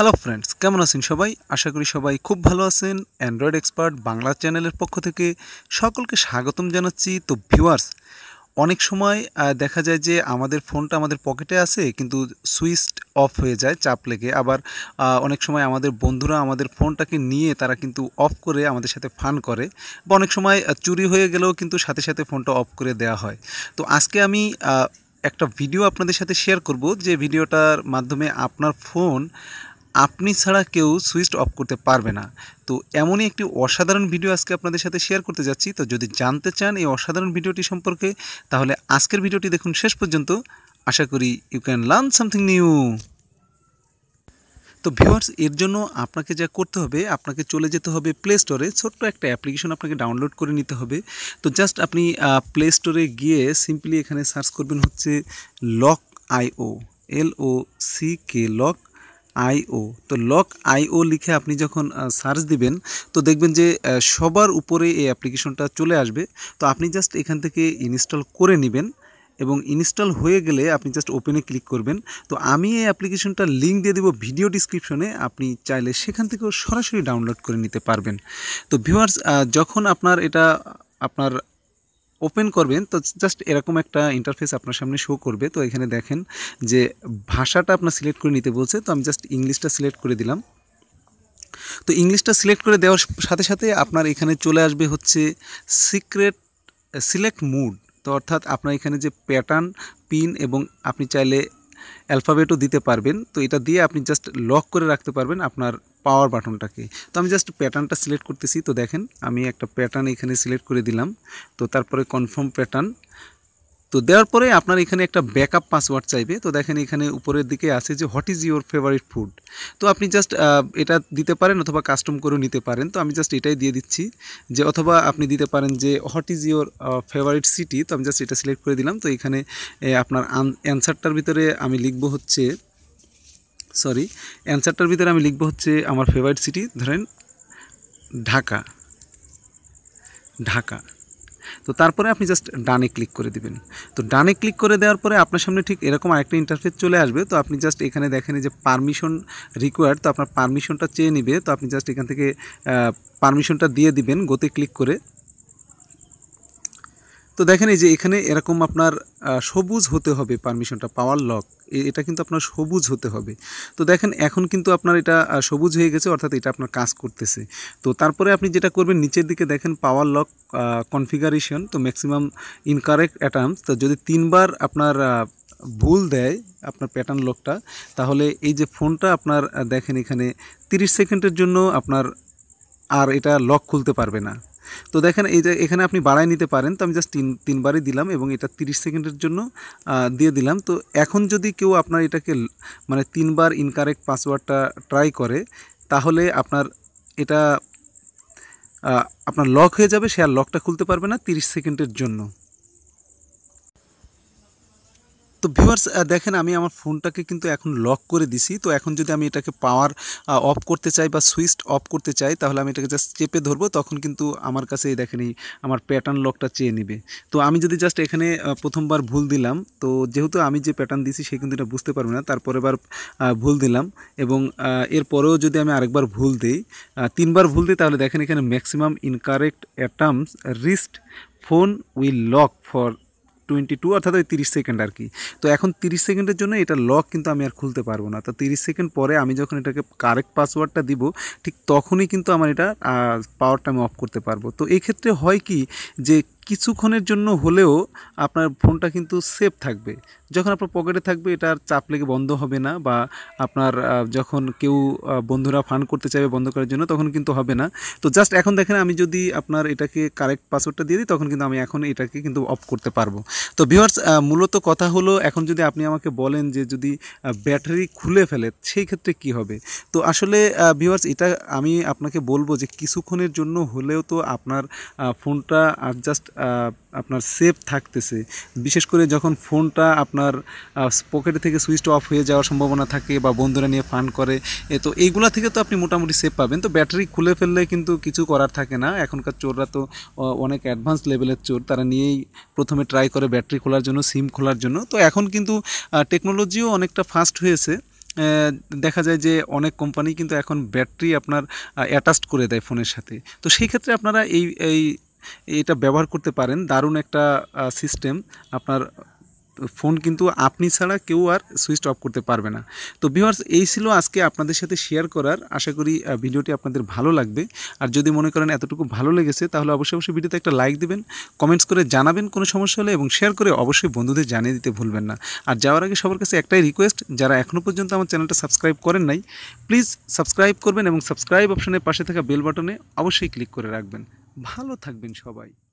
hello friends কেমন আছেন সবাই আশা করি সবাই খুব ভালো আছেন অ্যান্ড্রয়েড এক্সপার্ট বাংলা চ্যানেলের পক্ষ থেকে সকলকে স্বাগতম জানাচ্ছি তো ভিউয়ার্স অনেক সময় দেখা যায় যে আমাদের ফোনটা আমাদের পকেটে আছে কিন্তু সুইচড অফ হয়ে যায় চাপ লেগে আবার অনেক সময় আমাদের বন্ধুরা আমাদের ফোনটাকে নিয়ে তারা কিন্তু অফ করে আমাদের সাথে ফান করে বা অনেক সময় চুরি হয়ে গেলেও কিন্তু সাথে সাথে ফোনটা অফ করে দেয়া হয় তো আজকে আমি একটা ভিডিও আপনাদের সাথে শেয়ার করব যে ভিডিওটার মাধ্যমে আপনার ফোন আপনি ছাড়া কেউ সুইচ অফ করতে পারবে না তো এমনই একটি অসাধারণ ভিডিও আজকে আপনাদের সাথে শেয়ার করতে যাচ্ছি তো যদি জানতে চান এই অসাধারণ ভিডিওটি সম্পর্কে তাহলে আজকের ভিডিওটি দেখুন শেষ পর্যন্ত আশা করি you can learn something new তো ভিউয়ার্স এর জন্য আপনাকে যা করতে হবে আপনাকে চলে যেতে হবে প্লে স্টোরে ছোট্ট একটা অ্যাপ্লিকেশন আপনাকে ডাউনলোড করে নিতে হবে তো জাস্ট আপনি প্লে স্টোরে গিয়ে সিম্পলি এখানে সার্চ করবেন হচ্ছে lock IO L O C K lock IO তো লক আইও লিখে আপনি যখন সার্চ দিবেন তো দেখবেন যে সবার উপরে এই অ্যাপ্লিকেশনটা চলে আসবে তো আপনি জাস্ট এখান থেকে ইনস্টল করে নেবেন এবং ইনস্টল হয়ে গেলে আপনি জাস্ট ওপেনে ক্লিক করবেন তো আমি এই অ্যাপ্লিকেশনটার লিঙ্ক দিয়ে দেব ভিডিও ডিসক্রিপশনে আপনি চাইলে সেখান থেকেও সরাসরি ডাউনলোড করে নিতে পারবেন তো ভিউয়ার্স যখন আপনার এটা আপনার ওপেন করবেন তো জাস্ট এরকম একটা ইন্টারফেস আপনার সামনে শো করবে তো এখানে দেখেন যে ভাষাটা আপনার সিলেক্ট করে নিতে বলছে তো আমি জাস্ট ইংলিশটা সিলেক্ট করে দিলাম তো ইংলিশটা সিলেক্ট করে দেওয়ার সাথে সাথে আপনার এখানে চলে আসবে হচ্ছে সিক্রেট সিলেক্ট মুড তো অর্থাৎ আপনার এখানে যে প্যাটার্ন পিন এবং আপনি চাইলে অ্যালফাবেটও দিতে পারবেন তো এটা দিয়ে আপনি জাস্ট লক করে রাখতে পারবেন আপনার পাওয়ার বাটনটাকে তো আমি জাস্ট প্যাটার্নটা সিলেক্ট করতেছি তো দেখেন আমি একটা প্যাটার্ন এখানে সিলেক্ট করে দিলাম তো তারপরে কনফার্ম প্যাটার্ন তো দেওয়ার পরে আপনার এখানে একটা ব্যাকআপ পাসওয়ার্ড চাইবে তো দেখেন এখানে উপরের দিকে আছে যে what is your favourite food তো আপনি জাস্ট এটা দিতে পারেন অথবা কাস্টম করেও নিতে পারেন তো আমি জাস্ট এটাই দিয়ে দিচ্ছি যে অথবা আপনি দিতে পারেন যে what is your favourite city তো আমি জাস্ট এটা সিলেক্ট করে দিলাম তো এখানে আপনার অ্যান্সারটার ভিতরে আমি লিখব হচ্ছে সরি অ্যান্সারটার ভিতরে আমি লিখবো হচ্ছে আমার ফেভারিট সিটি ধরেন ঢাকা ঢাকা তো তারপরে আপনি জাস্ট ডানে ক্লিক করে দিবেন তো ডানে ক্লিক করে দেওয়ার পরে আপনার সামনে ঠিক এরকম আরেকটা ইন্টারফেস চলে আসবে তো আপনি জাস্ট এখানে দেখেন যে পারমিশন রিকোয়ার্ড তো আপনার পারমিশনটা চেয়ে নিবে তো আপনি জাস্ট এখান থেকে পারমিশনটা দিয়ে দিবেন গোতে ক্লিক করে তো দেখেন এই যে এখানে এরকম আপনার সবুজ হতে হবে পারমিশনটা পাওয়ার লক এটা কিন্তু আপনার সবুজ হতে হবে তো দেখেন এখন কিন্তু আপনার এটা সবুজ হয়ে গেছে অর্থাৎ এটা আপনার কাজ করতেছে তো তারপরে আপনি যেটা করবেন নিচের দিকে দেখেন পাওয়ার লক কনফিগারেশন তো ম্যাক্সিমাম ইনকারেক্ট অ্যাটার্মস তো যদি তিনবার আপনার ভুল দেয় আপনার প্যাটার্ন লকটা তাহলে এই যে ফোনটা আপনার দেখেন এখানে 30 সেকেন্ডের জন্য আপনার আর এটা লক খুলতে পারবে না তো দেখেন এই যে এখানে আপনি বাড়ায় নিতে পারেন তো আমি জাস্ট তিন তিনবারই দিলাম এবং এটা 30 সেকেন্ডের জন্য দিয়ে দিলাম তো এখন যদি কেউ আপনার এটাকে মানে তিনবার ইনকারেক্ট পাসওয়ার্ডটা ট্রাই করে তাহলে আপনার এটা আপনার লক হয়ে যাবে সে আর লকটা খুলতে পারবে না 30 সেকেন্ডের জন্য তো ভিউয়ার্স দেখেন আমি আমার ফোনটাকে কিন্তু এখন লক করে দিছি তো এখন যদি আমি এটাকে পাওয়ার অফ করতে চাই বা সুইচ অফ করতে চাই তাহলে আমি এটাকে জাস্ট চেপে ধরবো তখন কিন্তু আমার কাছে দেখেন এই আমার প্যাটার্ন লকটা চেয়ে নেবে তো আমি যদি জাস্ট এখানে প্রথমবার ভুল দিলাম তো যেহেতু আমি যে প্যাটার্ন দিছি সে কিন্তু এটা বুঝতে পারবে না তারপরে বার ভুল দিলাম এবং এরপরেও যদি আমি আরেকবার ভুল দিই তিনবার ভুল দিই তাহলে দেখেন এখানে maximum incorrect attempts wrist phone will lock for twenty two অর্থাৎ ওই তিরিশ সেকেন্ড আর কি তো এখন তিরিশ সেকেন্ডের জন্য এটা লক কিন্তু আমি আর খুলতে পারবো না তো তিরিশ সেকেন্ড পরে আমি যখন এটাকে কারেক্ট পাসওয়ার্ডটা দিব ঠিক তখনই কিন্তু আমার এটা পাওয়ারটা আমি অফ করতে পারবো তো এই ক্ষেত্রে হয় কি যে কিছুক্ষণের জন্য হলেও আপনার ফোনটা কিন্তু সেফ থাকবে যখন আপনার পকেটে থাকবে এটার চাপ লেগে বন্ধ হবে না বা আপনার যখন কেউ বন্ধুরা ফান করতে চাইবে বন্ধ করার জন্য তখন কিন্তু হবে না তো জাস্ট এখন দেখেন আমি যদি আপনার এটাকে কারেক্ট পাসওয়ার্ডটা দিয়ে দিই তখন কিন্তু আমি এখন এটাকে কিন্তু অফ করতে পারবো তো ভিওয়ার্স মূলত কথা হলো এখন যদি আপনি আমাকে বলেন যে যদি ব্যাটারি খুলে ফেলে সেই ক্ষেত্রে কি হবে তো আসলে ভিওয়ার্স এটা আমি আপনাকে বলবো যে কিছুক্ষণের জন্য হলেও তো আপনার ফোনটা জাস্ট আপনার সেফ থাকতেছে বিশেষ করে যখন ফোনটা আপনার আপনার পকেট থেকে সুইচটা অফ হয়ে যাওয়ার সম্ভাবনা থাকে বা বন্ধুরা নিয়ে ফান করে তো এইগুলা থেকে তো আপনি মোটামুটি সেভ পাবেন তো ব্যাটারি খুলে ফেললে কিন্তু কিছু করার থাকে না এখনকার চোররা তো অনেক অ্যাডভান্স লেভেলের চোর তারা নিয়েই প্রথমে ট্রাই করে ব্যাটারি খোলার জন্য সিম খোলার জন্য তো এখন কিন্তু টেকনোলজিও অনেকটা ফাস্ট হয়েছে দেখা যায় যে অনেক কোম্পানি কিন্তু এখন ব্যাটারি আপনার অ্যাটাচড করে দেয় ফোনের সাথে তো সেই ক্ষেত্রে আপনারা এই এই এটা ব্যবহার করতে পারেন দারুণ একটা সিস্টেম আপনার ফোন কিন্তু আপনি ছাড়া কেউ আর সুইচ অফ করতে পারবে না তো ভিউয়ার্স এই ছিল আজকে আপনাদের সাথে শেয়ার করার আশা করি ভিডিওটি আপনাদের ভালো লাগবে আর যদি মনে করেন এতটুকু ভালো লেগেছে তাহলে অবশ্যই অবশ্যই ভিডিওতে একটা লাইক দেবেন কমেন্টস করে জানাবেন কোনো সমস্যা হলে এবং শেয়ার করে অবশ্যই বন্ধুদের জানিয়ে দিতে ভুলবেন না আর যাওয়ার আগে সবার কাছে একটাই রিকোয়েস্ট যারা এখনও পর্যন্ত আমার চ্যানেলটা সাবস্ক্রাইব করেন নাই প্লিজ সাবস্ক্রাইব করবেন এবং সাবস্ক্রাইব অপশনের পাশে থাকা বেল বাটনে অবশ্যই ক্লিক করে রাখবেন ভালো থাকবেন সবাই